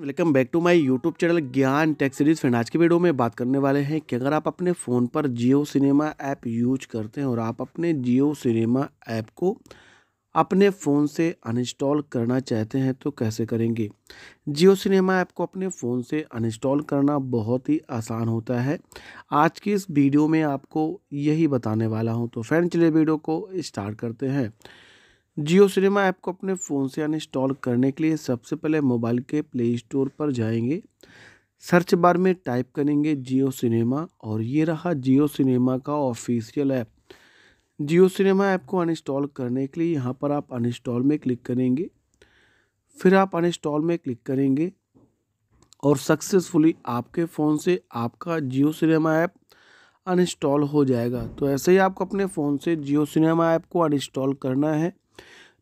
welcome back to my YouTube channel Gyan tech series friend आज के video में बात करने वाले हैं कि अगर आप अपने फ़ोन पर जियो सिनेमा ऐप यूज करते हैं और आप अपने जियो सिनेमा ऐप को अपने फ़ोन से अनइंस्टॉल करना चाहते हैं तो कैसे करेंगे जियो सिनेमा ऐप को अपने फ़ोन से अनइंस्टॉल करना बहुत ही आसान होता है आज की इस वीडियो में आपको यही बताने वाला हूँ तो फ्रेंड चले वीडियो को स्टार्ट करते हैं जियो सिनेमा ऐप को अपने फ़ोन से अनइंस्टॉल करने के लिए सबसे पहले मोबाइल के प्ले स्टोर पर जाएंगे सर्च बार में टाइप करेंगे जियो सिनेमा और ये रहा जियो सिनेमा का official app Jio cinema app को अनइंस्टॉल करने के लिए यहाँ पर आप अनइंस्टॉल में क्लिक करेंगे फिर आप अनइंस्टॉल में क्लिक करेंगे और सक्सेसफुली आपके फ़ोन से आपका जियो सिनेमा ऐप अनइंस्टॉल हो जाएगा तो ऐसे ही आपको अपने फ़ोन से जियो सिनेमा ऐप को अनइंस्टॉल करना है